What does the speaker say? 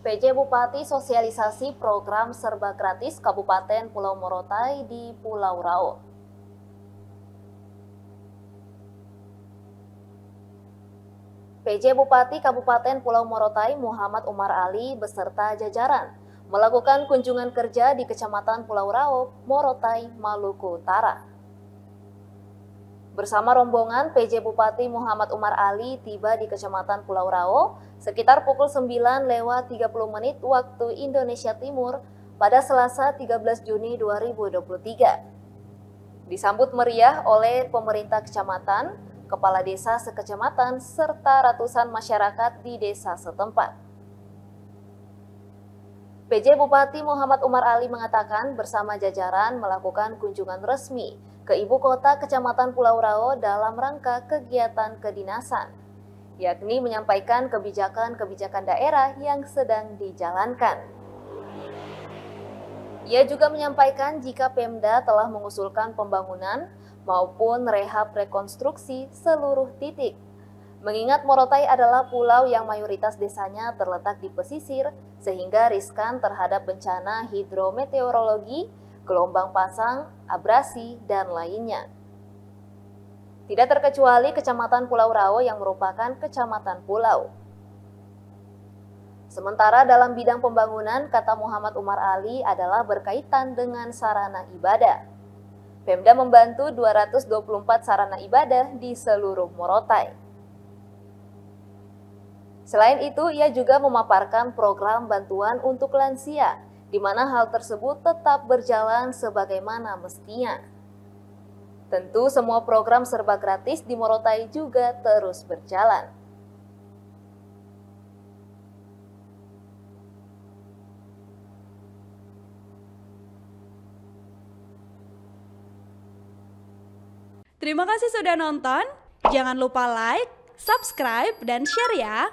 PJ Bupati Sosialisasi Program Serba Gratis Kabupaten Pulau Morotai di Pulau Rao. PJ Bupati Kabupaten Pulau Morotai Muhammad Umar Ali beserta jajaran melakukan kunjungan kerja di Kecamatan Pulau Rao, Morotai, Maluku Utara. Bersama rombongan, PJ Bupati Muhammad Umar Ali tiba di Kecamatan Pulau Rao sekitar pukul 9 lewat 30 menit waktu Indonesia Timur pada Selasa 13 Juni 2023. Disambut meriah oleh pemerintah kecamatan, kepala desa sekecamatan, serta ratusan masyarakat di desa setempat. PJ Bupati Muhammad Umar Ali mengatakan bersama jajaran melakukan kunjungan resmi ke ibu kota Kecamatan Pulau Rao dalam rangka kegiatan kedinasan, yakni menyampaikan kebijakan-kebijakan daerah yang sedang dijalankan. Ia juga menyampaikan jika Pemda telah mengusulkan pembangunan maupun rehab rekonstruksi seluruh titik. Mengingat Morotai adalah pulau yang mayoritas desanya terletak di pesisir, sehingga riskan terhadap bencana hidrometeorologi gelombang pasang, abrasi, dan lainnya. Tidak terkecuali Kecamatan Pulau Rawa yang merupakan kecamatan pulau. Sementara dalam bidang pembangunan, kata Muhammad Umar Ali adalah berkaitan dengan sarana ibadah. Pemda membantu 224 sarana ibadah di seluruh Morotai. Selain itu, ia juga memaparkan program bantuan untuk lansia di mana hal tersebut tetap berjalan sebagaimana mestinya. Tentu semua program serba gratis di Morotai juga terus berjalan. Terima kasih sudah nonton. Jangan lupa like, subscribe, dan share ya.